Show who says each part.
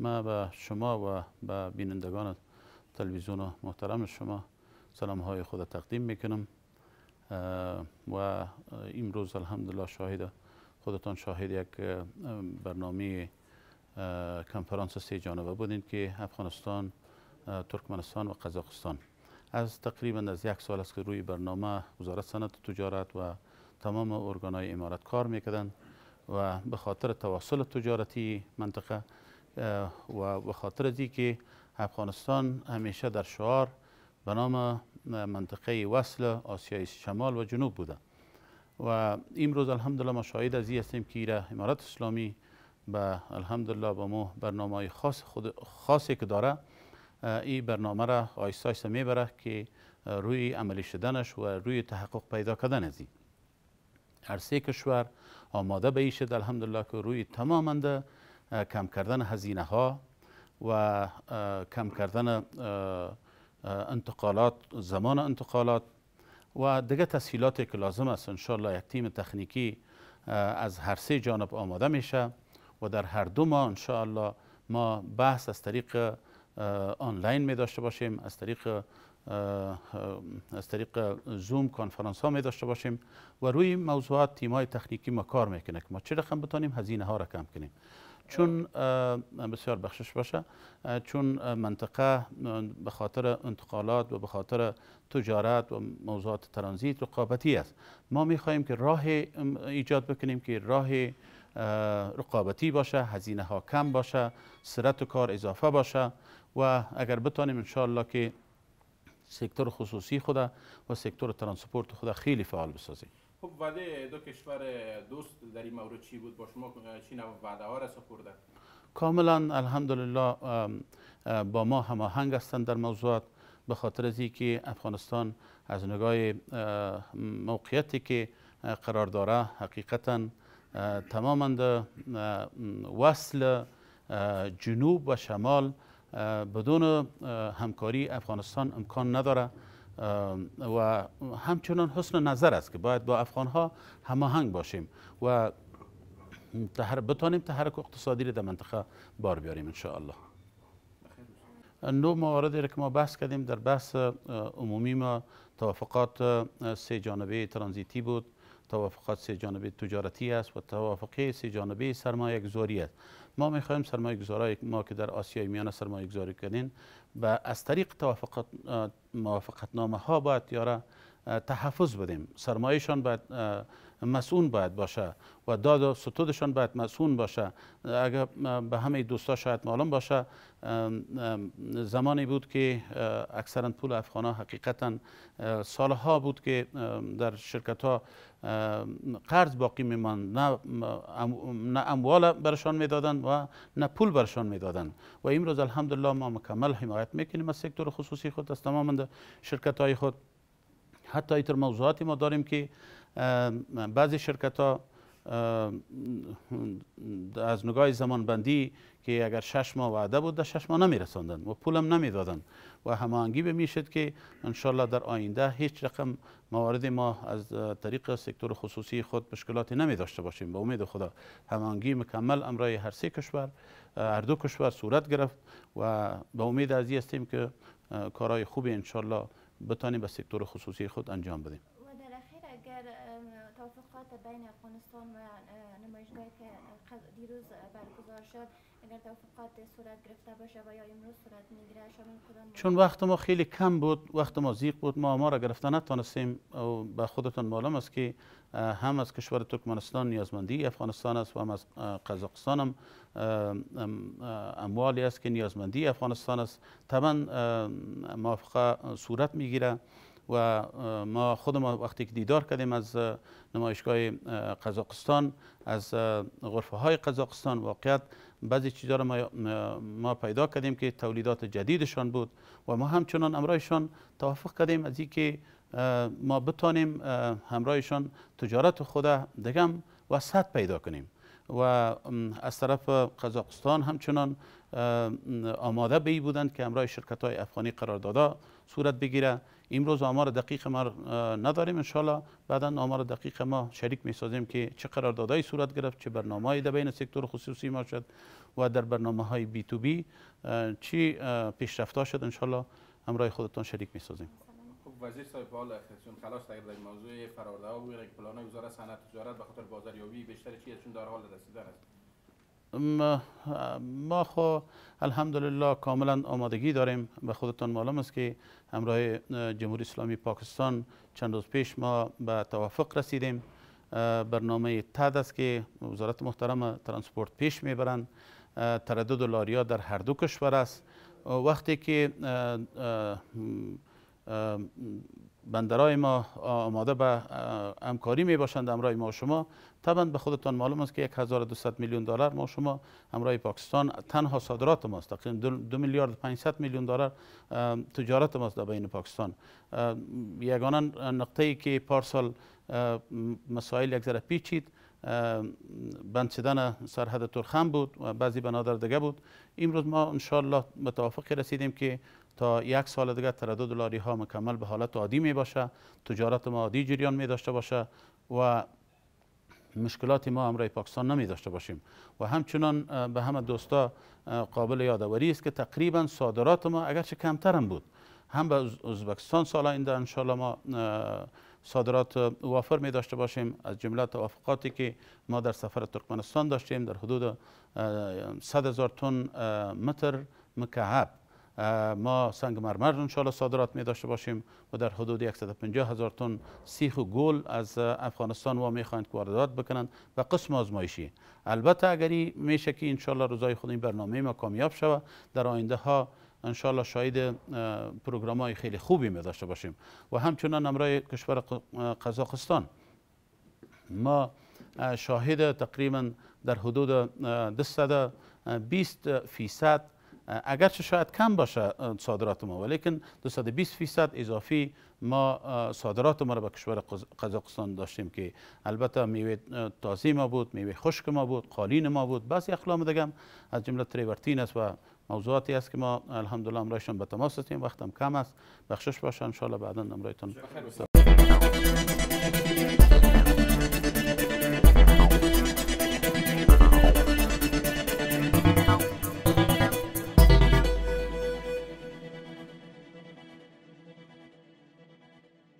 Speaker 1: ما به شما و به بینندگان تلویزیون محترم شما سلام های خود تقدیم میکنم و امروز الحمدلله شاهد خودتان شاهد یک برنامه کنفرانس سه جانبه بودین که افغانستان ترکمنستان و قزاقستان از تقریبا از یک سال است که روی برنامه وزارت صنعت تجارت و تمام های امارت کار میکردند و به خاطر تواصل تجارتی منطقه و به خاطر دی که افغانستان همیشه در شعار به نام منطقه وصل آسیای شمال و جنوب بوده و امروز الحمدلله ما شاهد از هستیم که ایره امارات اسلامی به الحمدلله با مو برنامه خاص خود خاصی که داره این برنامه را آیسته میبره که روی عملی شدنش و روی تحقق پیدا کردن از هر سه کشور آماده به الحمدلله که روی تمامنده کم کردن هزینه ها و کم کردن انتقالات زمان انتقالات و دیگه تسهیلاتی که لازم است انشالله یک تیم تخنیکی از هر سه جانب آماده میشه و در هر دو ماه انشاءالله ما بحث از طریق آنلاین می داشته باشیم از طریق از طریق زوم کانفرانس ها می داشته باشیم و روی موضوعات تیمای تخنیکی ما کار میکنه که ما چه رقم بتانیم هزینه ها را کم کنیم چون بسیار بخشش باشه چون منطقه به خاطر انتقالات و به خاطر تجارت و موضوعات ترانزیت رقابتی است ما می خواهیم که راه ایجاد بکنیم که راه رقابتی باشه هزینه ها کم باشه سرعت کار اضافه باشه و اگر بتانیم انشاءالله که سکتور خصوصی خود و سکتور ترانسپورت خود خیلی فعال بسازیم خب وعده دو کشور دوست در این مورد چی بود با شما چی وعده ها کاملا الحمدلله با ما هماهنگ هستند در موضوعات به خاطر از که افغانستان از نگاه موقعیتی که قرار داره حقیقتا تماما وصل جنوب و شمال بدون همکاری افغانستان امکان نداره و همچنان حسن نظر است که باید با افغان ها هماهنگ باشیم و بتانیم تحرک اقتصادی را در منطقه بار بیاریم ان الله نو مواردی را که ما بحث کردیم در بحث عمومی ما توافقات سه جانبه ترانزیتی بود توافقات سه جانبه تجارتی است و توافقی سه جانبه سرمایه گذاری است ما میخوایم سرمایه گذارای ما که در آسیای میانه سرمایه گذاری کنین و از طریق توافقات موافقت ها باید یاره تحفظ بدیم سرمایشان باید مسئول باید باشه و داد و ستودشان باید مسئول باشه اگر به همه دوستا شاید معلوم باشه زمانی بود که اکثرا پول افغان حقیقتا سالها بود که در شرکت ها قرض باقی میماند نه, اموال برشان میدادن و نه پول برشان میدادن و امروز الحمدلله ما مکمل حمایت میکنیم از سکتور خصوصی خود از تمام شرکت های خود حتی ایتر موضوعاتی ما داریم که بعضی شرکت ها از نگاه زمان بندی که اگر شش ماه وعده بود در شش ماه رساندن و پولم نمیدادن و هماهنگی میشد که انشالله در آینده هیچ رقم موارد ما از طریق سکتور خصوصی خود مشکلاتی نمی داشته باشیم به با امید خدا هماهنگی مکمل امرای هر سه کشور هر دو کشور صورت گرفت و به امید از هستیم که کارهای خوبی انشالله بتانیم به سکتور خصوصی خود انجام بدیم بین افغانستان و که دیروز برگزار شد اگر توافقات صورت گرفته باشه و یا امروز صورت میگیره چون وقت ما خیلی کم بود وقت ما زیق بود ما ما را گرفته نتانستیم و به خودتان معلوم است که هم از کشور ترکمنستان نیازمندی افغانستان است و هم از قزاقستان هم اموالی است که نیازمندی افغانستان است طبعا موافقه صورت میگیره و ما خود ما وقتی که دیدار کردیم از نمایشگاه قزاقستان از غرفه های قزاقستان واقعیت بعضی چیزها را ما, پیدا کردیم که تولیدات جدیدشان بود و ما همچنان امرایشان توافق کردیم از اینکه ما بتانیم همراهشان تجارت خود دگم وسط پیدا کنیم و از طرف قزاقستان همچنان آماده به بودند که همراه شرکت های افغانی قرار دادا صورت بگیره امروز آمار دقیق ما نداریم انشالله بعدا آمار دقیق ما شریک می سازیم که چه قراردادهایی صورت گرفت چه برنامه در بین سکتور خصوصی ما شد و در برنامه های بی تو بی چی پیشرفت شد انشالله همراه خودتان شریک می سازیم خب، وزیر صاحب حال اختصون خلاص تغییر در موضوع فرآورده ها و پلان وزارت صنعت تجارت به خاطر بازاریابی بیشتر چی چون در حال رسیدن است ما خو الحمدلله کاملا آمادگی داریم به خودتان معلوم است که همراه جمهوری اسلامی پاکستان چند روز پیش ما به توافق رسیدیم برنامه تد است که وزارت محترم ترانسپورت پیش میبرند تردد و لاریا در هر دو کشور است وقتی که بندرهای ما آماده به همکاری می باشند امرای ما شما طبعا به خودتان معلوم است که 1200 میلیون دلار ما شما امرای پاکستان تنها صادرات ماست تقریبا 2 میلیارد 500 میلیون دلار تجارت ماست در بین پاکستان یگانه نقطه ای که پارسال مسائل یک ذره پیچید بند شدن سرحد ترخم بود و بعضی بنادر دیگه بود امروز ما انشالله متوافق رسیدیم که تا یک سال دیگه تردد دلاری ها مکمل به حالت عادی می باشه تجارت ما عادی جریان می داشته باشه و مشکلات ما امرای پاکستان نمی داشته باشیم و همچنان به همه دوستا قابل یادآوری است که تقریبا صادرات ما اگرچه کمتر هم بود هم به ازبکستان سال این انشالله ما صادرات وافر می داشته باشیم از جمله توافقاتی که ما در سفر ترکمنستان داشتیم در حدود 100 هزار تن متر مکعب ما سنگ مرمر انشاءالله صادرات می داشته باشیم و در حدود 150 هزار تن سیخ و گل از افغانستان و می خواهند که واردات بکنند و قسم آزمایشی البته اگری میشه که انشاءالله روزای خود این برنامه ما کامیاب شود در آینده ها انشاءالله شاید پروگرام های خیلی خوبی می داشته باشیم و همچنان امرای کشور قزاقستان ما شاهد تقریبا در حدود 220 فیصد اگرچه شاید کم باشه صادرات ما ولیکن 220 فیصد اضافی ما صادرات ما را به کشور قزاقستان داشتیم که البته میوه تازی ما بود میوه خشک ما بود قالین ما بود بعضی اخلام دگم از جمله تریورتین است و موضوعاتی است که ما الحمدلله امرایشان به تماس هستیم وقتم کم است بخشش باشه ان بعدا امرایتان